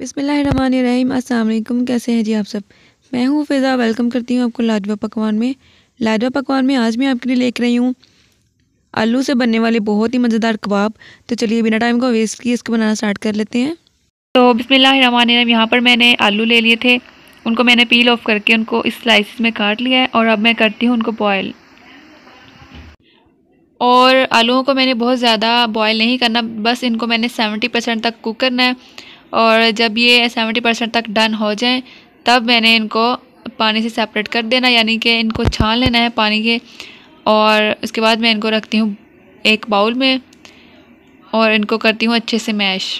बिसमीम अल्लाम कैसे हैं जी आप सब मैं हूँ फिज़ा वेलकम करती हूँ आपको लाजवा पकवान में लाजवा पकवान में आज मैं आपके लिए लेकर रही हूँ आलू से बनने वाले बहुत ही मज़ेदार कबाब तो चलिए बिना टाइम को वेस्ट किए इसको बनाना स्टार्ट कर लेते हैं तो बिसमीम यहाँ पर मैंने आलू ले लिए थे उनको मैंने पील ऑफ करके उनको इस स्लाइसिस में काट लिया है और अब मैं करती हूँ उनको बॉयल और आलूओं को मैंने बहुत ज़्यादा बॉयल नहीं करना बस इनको मैंने सेवेंटी परसेंट तक कुक करना है और जब ये सेवेंटी परसेंट तक डन हो जाए तब मैंने इनको पानी से सेपरेट कर देना यानी कि इनको छान लेना है पानी के और उसके बाद मैं इनको रखती हूँ एक बाउल में और इनको करती हूँ अच्छे से मैश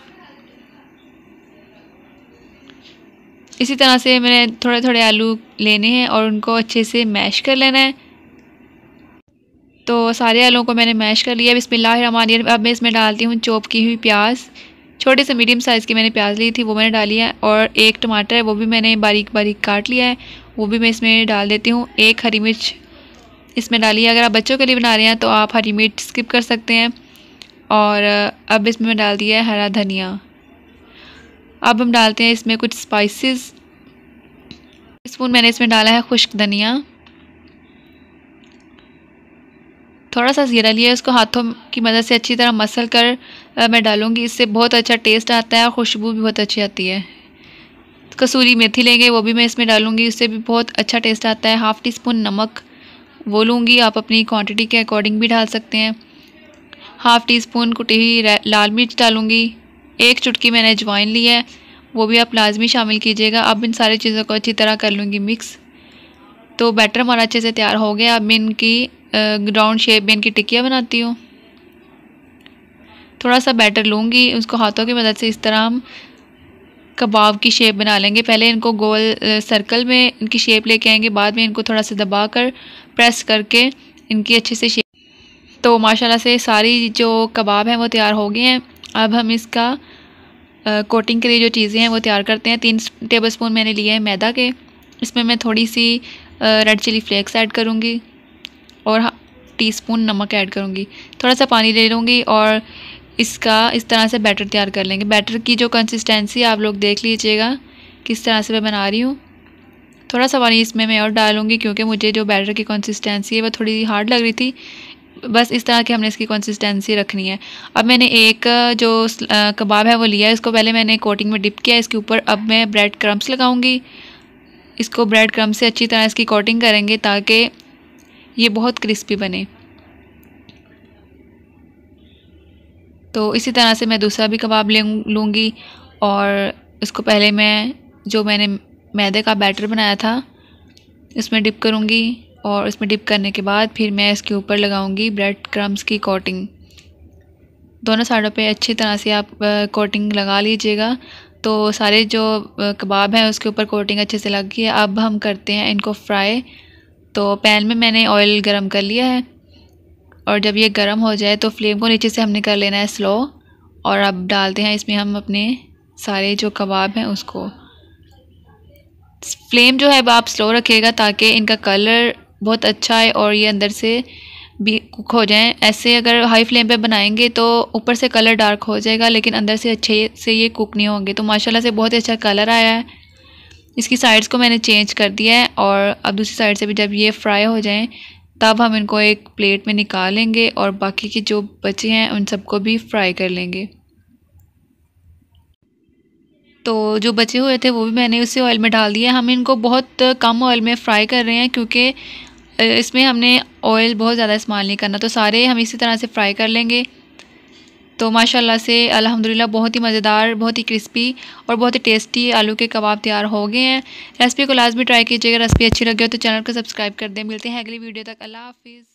इसी तरह से मैंने थोड़े थोड़े आलू लेने हैं और उनको अच्छे से मैश कर लेना है तो सारे आलू को मैंने मैश कर लिया बिस्मिल्लाह अब मैं इसमें डालती हूँ चॉप की हुई प्याज छोटे से मीडियम साइज़ की मैंने प्याज ली थी वो मैंने डाली है और एक टमाटर है वो भी मैंने बारीक बारीक काट लिया है वो भी मैं इसमें डाल देती हूँ एक हरी मिर्च इसमें डाली है अगर आप बच्चों के लिए बना रहे हैं तो आप हरी मिर्च स्किप कर सकते हैं और अब इसमें मैं डाल दिया है हरा धनिया अब हम डालते हैं इसमें कुछ स्पाइसेस स्पून मैंने इसमें डाला है खुश्क धनिया थोड़ा सा ज़ीरा लिया उसको हाथों की मदद से अच्छी तरह मसल कर मैं डालूँगी इससे बहुत अच्छा टेस्ट आता है और खुशबू भी बहुत अच्छी आती है कसूरी मेथी लेंगे वो भी मैं इसमें डालूँगी उससे भी बहुत अच्छा टेस्ट आता है हाफ़ टी स्पून नमक वो लूँगी आप अपनी क्वांटिटी के अकॉर्डिंग भी डाल सकते हैं हाफ़ टी स्पून कुटी हुई लाल मिर्च डालूँगी एक चुटकी मैंने अजवाइन ली है वो भी आप लाजमी शामिल कीजिएगा अब इन सारी चीज़ों को अच्छी तरह कर लूँगी मिक्स तो बैटर हमारा अच्छे से तैयार हो गया अब मैं इनकी राउंड शेप में इनकी टिकिया बनाती हूँ थोड़ा सा बैटर लूँगी उसको हाथों की मदद से इस तरह हम कबाब की शेप बना लेंगे पहले इनको गोल सर्कल में इनकी शेप लेके आएंगे बाद में इनको थोड़ा सा दबा कर प्रेस करके इनकी अच्छे से शेप तो माशाल्लाह से सारी जो कबाब हैं वो तैयार हो गए हैं अब हम इसका आ, कोटिंग के लिए जो चीज़ें हैं वो तैयार करते हैं तीन टेबल स्पून मैंने लिए हैं मैदा के इसमें मैं थोड़ी सी रेड चिली फ्लेक्स ऐड करूँगी और टीस्पून नमक ऐड करूँगी थोड़ा सा पानी ले लूँगी और इसका इस तरह से बैटर तैयार कर लेंगे बैटर की जो कंसिस्टेंसी आप लोग देख लीजिएगा किस तरह से मैं बना रही हूँ थोड़ा सा पानी इसमें मैं और डालूँगी क्योंकि मुझे जो बैटर की कंसिस्टेंसी है वह थोड़ी हार्ड लग रही थी बस इस तरह की हमने इसकी कंसिस्टेंसी रखनी है अब मैंने एक जो कबाब है वो लिया है इसको पहले मैंने कोटिंग में डिप किया इसके ऊपर अब मैं ब्रेड क्रम्स लगाऊँगी इसको ब्रेड क्रम से अच्छी तरह इसकी कोटिंग करेंगे ताकि ये बहुत क्रिस्पी बने तो इसी तरह से मैं दूसरा भी कबाब ले लूँगी और इसको पहले मैं जो मैंने मैदे का बैटर बनाया था इसमें डिप करूँगी और इसमें डिप करने के बाद फिर मैं इसके ऊपर लगाऊंगी ब्रेड क्रम्स की कोटिंग दोनों साइडों पे अच्छी तरह से आप कोटिंग लगा लीजिएगा तो सारे जो कबाब हैं उसके ऊपर कोटिंग अच्छे से लग गई है अब हम करते हैं इनको फ्राई तो पैन में मैंने ऑयल गरम कर लिया है और जब ये गरम हो जाए तो फ्लेम को नीचे से हमने कर लेना है स्लो और अब डालते हैं इसमें हम अपने सारे जो कबाब हैं उसको फ्लेम जो है अब आप स्लो रखिएगा ताकि इनका कलर बहुत अच्छा है और ये अंदर से भी कुक हो जाएं ऐसे अगर हाई फ्लेम पे बनाएंगे तो ऊपर से कलर डार्क हो जाएगा लेकिन अंदर से अच्छे से ये कुक नहीं होंगे तो माशाल्लाह से बहुत ही अच्छा कलर आया है इसकी साइड्स को मैंने चेंज कर दिया है और अब दूसरी साइड से भी जब ये फ्राई हो जाएं तब हम इनको एक प्लेट में निकालेंगे और बाकी के जो बचे हैं उन सबको भी फ्राई कर लेंगे तो जो बचे हुए थे वो भी मैंने उसी ऑयल में डाल दिया हम इनको बहुत कम ऑयल में फ्राई कर रहे हैं क्योंकि इसमें हमने ऑयल बहुत ज़्यादा इस्तेमाल नहीं करना तो सारे हम इसी तरह से फ्राई कर लेंगे तो माशाल्लाह से अल्हम्दुलिल्लाह बहुत ही मज़ेदार बहुत ही क्रिस्पी और बहुत ही टेस्टी आलू के कबाब तैयार हो गए हैं रेसिपी को लाजमी ट्राई कीजिएगा रेसिपी अच्छी लगी हो तो चैनल को सब्सक्राइब कर दें मिलते हैं अगली वीडियो तक अल्लाह हाफिज़